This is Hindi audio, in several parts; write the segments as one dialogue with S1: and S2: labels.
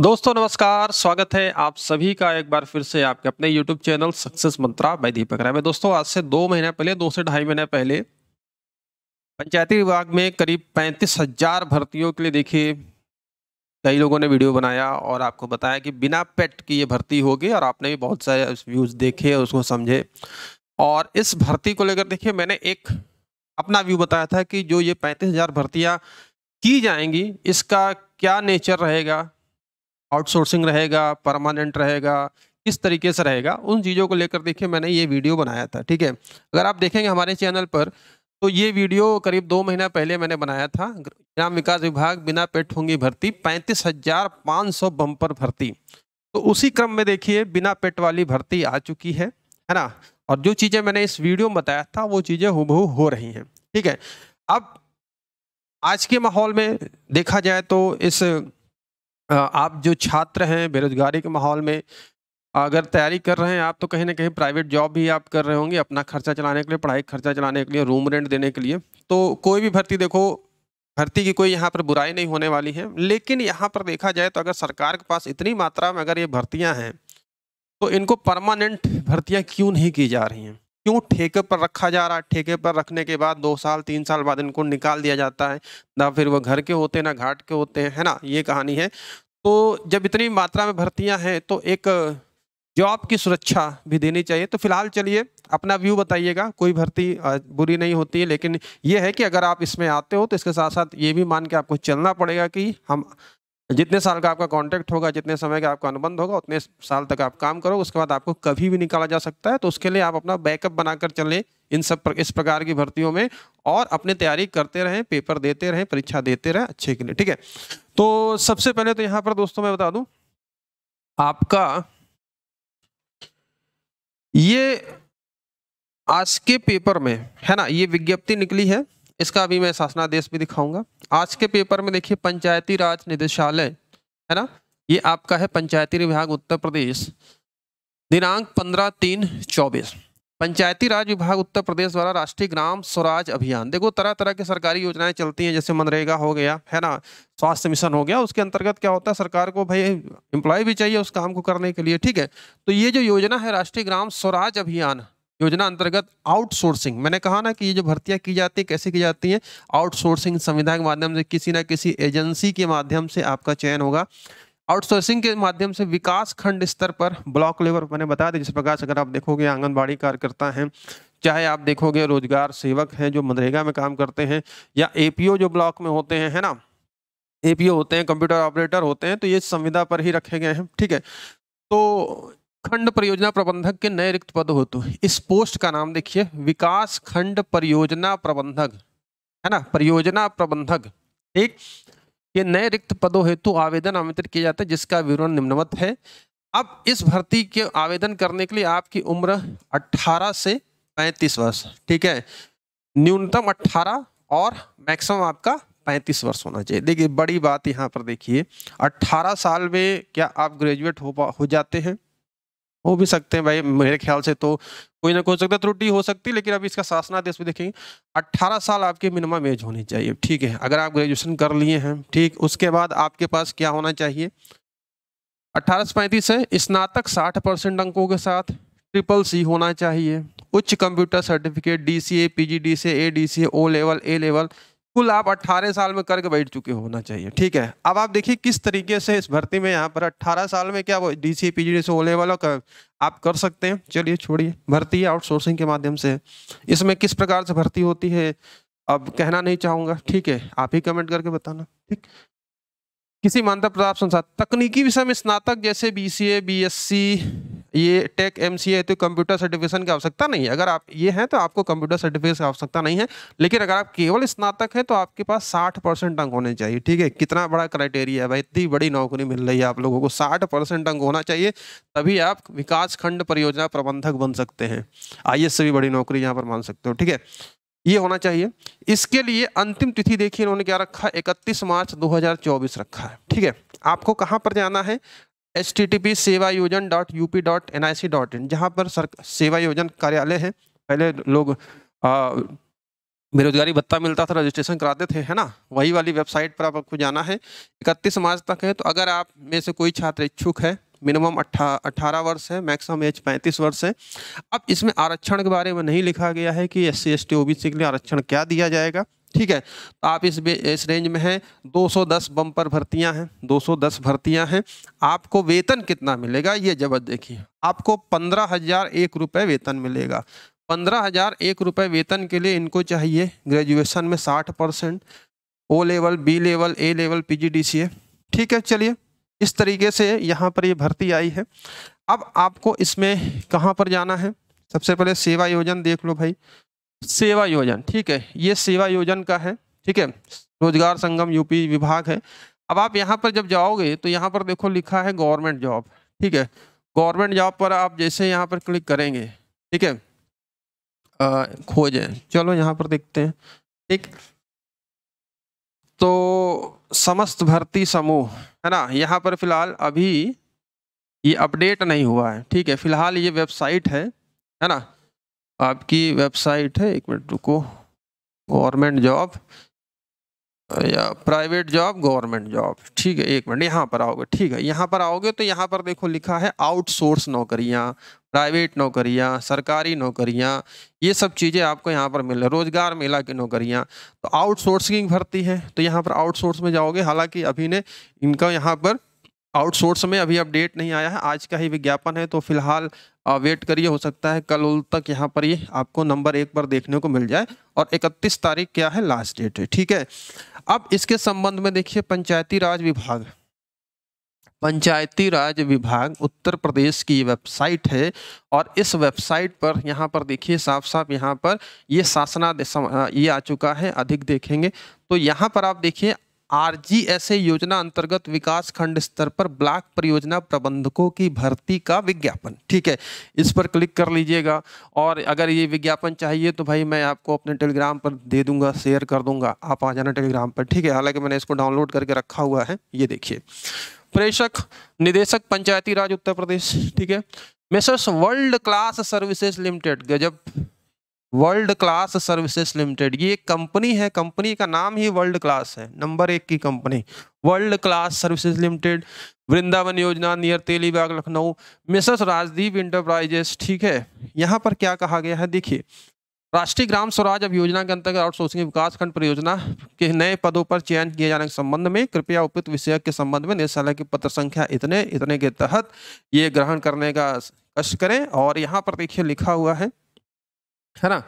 S1: दोस्तों नमस्कार स्वागत है आप सभी का एक बार फिर से आपके अपने YouTube चैनल सक्सेस मंत्रा मैं दीपक राय में दोस्तों आज से दो महीने पहले दो से ढाई महीने पहले पंचायती विभाग में करीब पैंतीस हजार भर्तियों के लिए देखिए कई लोगों ने वीडियो बनाया और आपको बताया कि बिना पेट की ये भर्ती होगी और आपने भी बहुत सारे व्यूज़ देखे और उसको समझे और इस भर्ती को लेकर देखिए मैंने एक अपना व्यू बताया था कि जो ये पैंतीस हज़ार भर्तियाँ की जाएंगी इसका क्या नेचर रहेगा आउटसोर्सिंग रहेगा परमानेंट रहेगा किस तरीके से रहेगा उन चीज़ों को लेकर देखिए मैंने ये वीडियो बनाया था ठीक है अगर आप देखेंगे हमारे चैनल पर तो ये वीडियो करीब दो महीना पहले मैंने बनाया था ग्राम विकास विभाग बिना पेट होंगी भर्ती पैंतीस हजार पाँच सौ बम्पर भर्ती तो उसी क्रम में देखिए बिना पेट वाली भर्ती आ चुकी है है ना और जो चीज़ें मैंने इस वीडियो में बताया था वो चीज़ें हुबहू हो रही हैं ठीक है अब आज के माहौल में देखा जाए तो इस आप जो छात्र हैं बेरोजगारी के माहौल में अगर तैयारी कर रहे हैं आप तो कहीं ना कहीं प्राइवेट जॉब भी आप कर रहे होंगे अपना खर्चा चलाने के लिए पढ़ाई खर्चा चलाने के लिए रूम रेंट देने के लिए तो कोई भी भर्ती देखो भर्ती की कोई यहाँ पर बुराई नहीं होने वाली है लेकिन यहाँ पर देखा जाए तो अगर सरकार के पास इतनी मात्रा में अगर ये भर्तियाँ हैं तो इनको परमानेंट भर्तियाँ क्यों नहीं की जा रही हैं क्यों ठेके पर रखा जा रहा है ठेके पर रखने के बाद दो साल तीन साल बाद इनको निकाल दिया जाता है ना फिर वो घर के होते हैं ना घाट के होते हैं है ना ये कहानी है तो जब इतनी मात्रा में भर्तियाँ हैं तो एक जॉब की सुरक्षा भी देनी चाहिए तो फिलहाल चलिए अपना व्यू बताइएगा कोई भर्ती बुरी नहीं होती है लेकिन ये है कि अगर आप इसमें आते हो तो इसके साथ साथ ये भी मान के आपको चलना पड़ेगा कि हम जितने साल का आपका कॉन्ट्रैक्ट होगा जितने समय का आपका अनुबंध होगा उतने साल तक आप काम करो उसके बाद आपको कभी भी निकाला जा सकता है तो उसके लिए आप अपना बैकअप बनाकर चलें इन सब इस प्रकार की भर्तियों में और अपनी तैयारी करते रहें पेपर देते रहें परीक्षा देते रहें अच्छे के लिए ठीक है तो सबसे पहले तो यहाँ पर दोस्तों मैं बता दूँ आपका ये आज के पेपर में है ना ये विज्ञप्ति निकली है इसका अभी मैं शासनादेश भी दिखाऊंगा आज के पेपर में देखिए पंचायती राज निदेशालय है ना ये आपका है पंचायती विभाग उत्तर प्रदेश दिनांक पंद्रह तीन चौबीस पंचायती राज विभाग उत्तर प्रदेश द्वारा राष्ट्रीय ग्राम स्वराज अभियान देखो तरह तरह की सरकारी योजनाएं चलती हैं जैसे मनरेगा हो गया है ना स्वास्थ्य मिशन हो गया उसके अंतर्गत क्या होता है सरकार को भाई एम्प्लॉय भी चाहिए उस काम को करने के लिए ठीक है तो ये जो योजना है राष्ट्रीय ग्राम स्वराज अभियान योजना अंतर्गत आउटसोर्सिंग मैंने कहा ना कि ये जो भर्तियां की जाती है कैसे की जाती हैं आउटसोर्सिंग संविधान के माध्यम से किसी ना किसी एजेंसी के माध्यम से आपका चयन होगा आउटसोर्सिंग के माध्यम से विकास खंड स्तर पर ब्लॉक लेवल मैंने बता दी जिस प्रकार से अगर आप देखोगे आंगनबाड़ी कार्यकर्ता हैं चाहे आप देखोगे रोजगार सेवक हैं जो मनरेगा में काम करते हैं या एपीओ जो ब्लॉक में होते हैं है ना एपीओ होते हैं कंप्यूटर ऑपरेटर होते हैं तो ये संविदा पर ही रखे गए हैं ठीक है तो खंड परियोजना प्रबंधक के नए रिक्त पद हो तो इस पोस्ट का नाम देखिए विकास खंड परियोजना प्रबंधक है ना परियोजना प्रबंधक ठीक ये नए रिक्त पदों हेतु आवेदन आमंत्रित किया जाता है जिसका विवरण निम्नवत है अब इस भर्ती के आवेदन करने के लिए आपकी उम्र 18 से 35 वर्ष ठीक है न्यूनतम 18 और मैक्सिमम आपका 35 वर्ष होना चाहिए देखिए बड़ी बात यहाँ पर देखिए 18 साल में क्या आप ग्रेजुएट हो हो जाते हैं हो भी सकते हैं भाई मेरे ख्याल से तो कोई ना कोई सकता त्रुटि हो सकती है लेकिन अभी इसका शासनादेश में देखेंगे अट्ठारह साल आपके मिनिमम एज होनी चाहिए ठीक है अगर आप ग्रेजुएशन कर लिए हैं ठीक उसके बाद आपके पास क्या होना चाहिए अट्ठारह से पैंतीस है स्नातक साठ परसेंट अंकों के साथ ट्रिपल सी होना चाहिए उच्च computer certificate D C A P G D C A D C A O level A level कुल आप 18 साल में करके बैठ चुके होना चाहिए ठीक है अब आप देखिए किस तरीके से इस भर्ती में यहाँ पर 18 साल में क्या वो डी सी पी जी से वाला कर, आप कर सकते हैं चलिए छोड़िए भर्ती आउटसोर्सिंग के माध्यम से इसमें किस प्रकार से भर्ती होती है अब कहना नहीं चाहूँगा ठीक है आप ही कमेंट करके बताना ठीक किसी मानता प्रताप संसार तकनीकी विषय में स्नातक जैसे B C A B S C ये टेक एम है तो कंप्यूटर सर्टिफिकेशन की आवश्यकता नहीं है अगर आप ये हैं तो आपको कंप्यूटर सर्टिफिकेशन की आवश्यकता नहीं है लेकिन अगर आप केवल स्नातक हैं तो आपके पास साठ परसेंट अंक होने चाहिए ठीक है कितना बड़ा क्राइटेरिया है भाई इतनी बड़ी नौकरी मिल रही है आप लोगों को साठ परसेंट अंक होना चाहिए तभी आप विकास खंड परियोजना प्रबंधक बन सकते हैं आई से भी बड़ी नौकरी यहाँ पर मान सकते हो ठीक है ये होना चाहिए इसके लिए अंतिम तिथि देखिए इन्होंने क्या रखा है इकतीस मार्च 2024 रखा है ठीक है आपको कहाँ पर जाना है एच टी टी पी सेवा योजन dot U P dot N I C dot in जहाँ पर सर सेवा योजन कार्यालय है पहले लोग बेरोजगारी भत्ता मिलता था रजिस्ट्रेशन कराते थे है ना वही वाली वेबसाइट पर आपको जाना है इकतीस मार्च तक है तो अगर आप में से कोई छात्र इच्छुक है मिनिमम अट्ठा अट्ठारह वर्ष है मैक्सिमम एज पैंतीस वर्ष है अब इसमें आरक्षण के बारे में नहीं लिखा गया है कि S C S T O B C के लिए आरक्षण क्या दिया जाएगा ठीक है तो आप इस इस रेंज में हैं 210 बम्पर भर्तियां हैं 210 भर्तियां हैं आपको वेतन कितना मिलेगा ये जब देखिए आपको पंद्रह हज़ार एक रुपये वेतन मिलेगा पंद्रह हज़ार एक रुपये वेतन के लिए इनको चाहिए ग्रेजुएशन में साठ percent O level B level A level P G D C ठीक है चलिए इस तरीके से यहाँ पर ये भर्ती आई है अब आपको इसमें कहाँ पर जाना है सबसे पहले सेवा योजन देख लो भाई सेवा योजन ठीक है ये सेवा योजन का है ठीक है रोजगार संगम यूपी विभाग है अब आप यहाँ पर जब जाओगे तो यहाँ पर देखो लिखा है गवर्नमेंट जॉब ठीक है गवर्नमेंट जॉब पर आप जैसे यहाँ पर क्लिक करेंगे ठीक है खोजें चलो यहाँ पर देखते हैं ठीक तो समस्त भर्ती समूह है ना यहाँ पर फिलहाल अभी ये अपडेट नहीं हुआ है ठीक है फिलहाल ये वेबसाइट है है ना आपकी वेबसाइट है एक मिनट रुको गवर्नमेंट जॉब या प्राइवेट जॉब गवर्नमेंट जॉब ठीक है एक मिनट यहाँ पर आओगे ठीक है यहाँ पर आओगे तो यहाँ पर देखो लिखा है आउटसोर्स नौकरियाँ प्राइवेट नौकरियाँ सरकारी नौकरियाँ ये सब चीज़ें आपको यहाँ पर मिल रोज़गार मेला की नौकरियाँ तो आउटसोर्सिंग भर्ती है तो यहाँ पर आउटसोर्स में जाओगे हालांकि अभी ने इनका यहाँ पर आउटसोर्स में अभी अपडेट नहीं आया है आज का ही विज्ञापन है तो फिलहाल वेट करिए हो सकता है कल उल तक यहाँ पर ये आपको नंबर एक पर देखने को मिल जाए और 31 तारीख क्या है लास्ट डेट है ठीक है अब इसके संबंध में देखिए पंचायती राज विभाग पंचायती राज विभाग उत्तर प्रदेश की वेबसाइट है और इस वेबसाइट पर यहाँ पर देखिए साफ साफ यहाँ पर ये शासनादेश ये आ चुका है अधिक देखेंगे तो यहाँ पर आप देखिए आरजीएसए योजना अंतर्गत विकास खंड स्तर पर ब्लॉक परियोजना प्रबंधकों की भर्ती का विज्ञापन ठीक है इस पर क्लिक कर लीजिएगा और अगर ये विज्ञापन चाहिए तो भाई मैं आपको अपने टेलीग्राम पर दे दूंगा शेयर कर दूंगा आप आ जाना टेलीग्राम पर ठीक है हालांकि मैंने इसको डाउनलोड करके रखा हुआ है ये देखिए प्रेषक निदेशक पंचायती राज उत्तर प्रदेश ठीक है Messrs world class services limited गजब वर्ल्ड क्लास सर्विसेज लिमिटेड ये एक कंपनी है कंपनी का नाम ही वर्ल्ड क्लास है नंबर एक की company world class services limited Vrindavan योजना near Telibagh Lucknow Mrs Rajdeep enterprises ठीक है यहाँ पर क्या कहा गया है देखिए राष्ट्रीय ग्राम स्वराज अब योजना के अंतर्गत आउटसोर्सिंग विकास खंड परियोजना के नए पदों पर चयन किए जाने के संबंध में कृपया उपयुक्त विषय के संबंध में निदेशालय की पत्र संख्या इतने इतने के तहत ये ग्रहण करने का कष्ट करें और यहाँ पर देखिए लिखा हुआ है है ना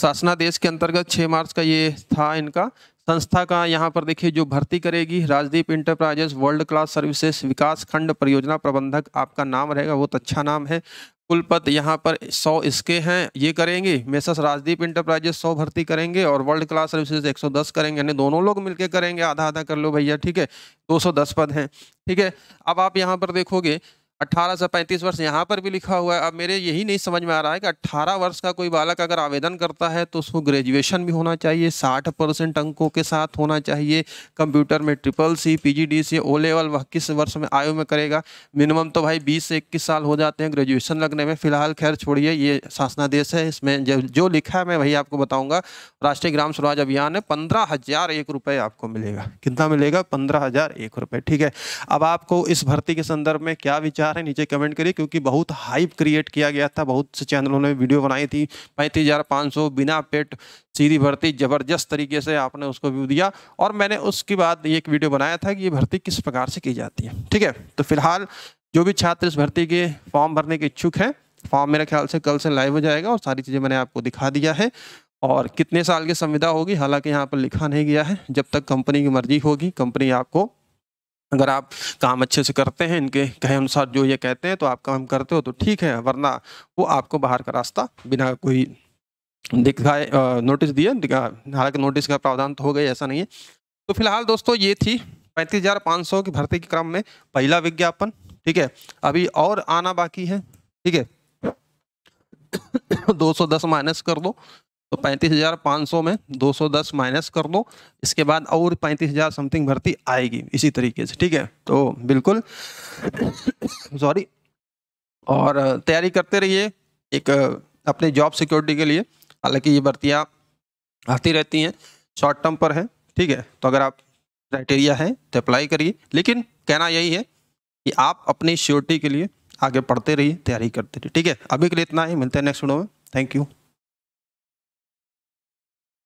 S1: शासनादेश के अंतर्गत 6 मार्च का ये था इनका संस्था का यहाँ पर देखिए जो भर्ती करेगी Rajdeep enterprises world class services विकास खंड परियोजना प्रबंधक आपका नाम रहेगा बहुत अच्छा नाम है कुल पद यहाँ पर 100 इसके हैं ये करेंगे मेसस राजदीप इंटरप्राइजेस 100 भर्ती करेंगे और वर्ल्ड क्लास सर्विसेज 110 करेंगे यानी दोनों लोग मिलकर करेंगे आधा आधा कर लो भैया ठीक है 210 पद हैं ठीक है अब आप यहाँ पर देखोगे अट्ठारह से पैंतीस वर्ष यहाँ पर भी लिखा हुआ है अब मेरे यही नहीं समझ में आ रहा है कि अट्ठारह वर्ष का कोई बालक अगर आवेदन करता है तो उसको ग्रेजुएशन भी होना चाहिए साठ परसेंट अंकों के साथ होना चाहिए कंप्यूटर में triple C P G D C O level वह किस वर्ष में आयु में करेगा मिनिमम तो भाई बीस से इक्कीस साल हो जाते हैं ग्रेजुएशन लगने में फिलहाल खैर छोड़िए ये शासनादेश है इसमें जब जो लिखा है मैं वही आपको बताऊँगा राष्ट्रीय ग्राम स्वराज अभियान है पंद्रह हज़ार एक रुपये आपको मिलेगा कितना मिलेगा पंद्रह हज़ार एक रुपये ठीक है अब आपको इस भर्ती के संदर्भ में क्या विचार रहे हैं नीचे कमेंट करिए क्योंकि बहुत हाइप क्रिएट किया गया था बहुत से चैनलों ने वीडियो बनाई थी पैंतीस हज़ार पाँच सौ बिना पेट सीधी भर्ती ज़बरदस्त तरीके से आपने उसको व्यू दिया और मैंने उसके बाद ये एक वीडियो बनाया था कि ये भर्ती किस प्रकार से की जाती है ठीक है तो फिलहाल जो भी छात्र इस भर्ती के फॉर्म भरने के इच्छुक हैं फॉर्म मेरे ख्याल से कल से लाइव हो जाएगा और सारी चीज़ें मैंने आपको दिखा दिया है और कितने साल की संविदा होगी हालांकि यहाँ पर लिखा नहीं गया है जब तक कंपनी की मर्जी होगी कंपनी आपको अगर आप काम अच्छे से करते हैं इनके कहे अनुसार जो ये कहते हैं तो आप काम करते हो तो ठीक है वरना वो आपको बाहर का रास्ता बिना कोई दिखाए नोटिस दिए हालांकि नोटिस का प्रावधान तो हो गया ऐसा नहीं है तो फिलहाल दोस्तों ये थी पैंतीस हज़ार पाँच सौ की भर्ती के क्रम में पहला विज्ञापन ठीक है अभी और आना बाकी है ठीक है दो सौ दस माइनस कर दो तो पैंतीस हज़ार पाँच सौ में दो सौ दस माइनस कर दो इसके बाद और पैंतीस हज़ार समथिंग भर्ती आएगी इसी तरीके से ठीक है तो बिल्कुल सॉरी और तैयारी करते रहिए एक अपने जॉब सिक्योरिटी के लिए हालांकि ये भर्तियाँ आती रहती हैं शॉर्ट टर्म पर है ठीक है तो अगर आप क्राइटेरिया है तो अप्लाई करिए लेकिन कहना यही है कि आप अपनी श्योरिटी के लिए आगे पढ़ते रहिए तैयारी करते रहिए ठीक है अभी के लिए इतना ही मिलते हैं नेक्स्ट वीडियो में थैंक यू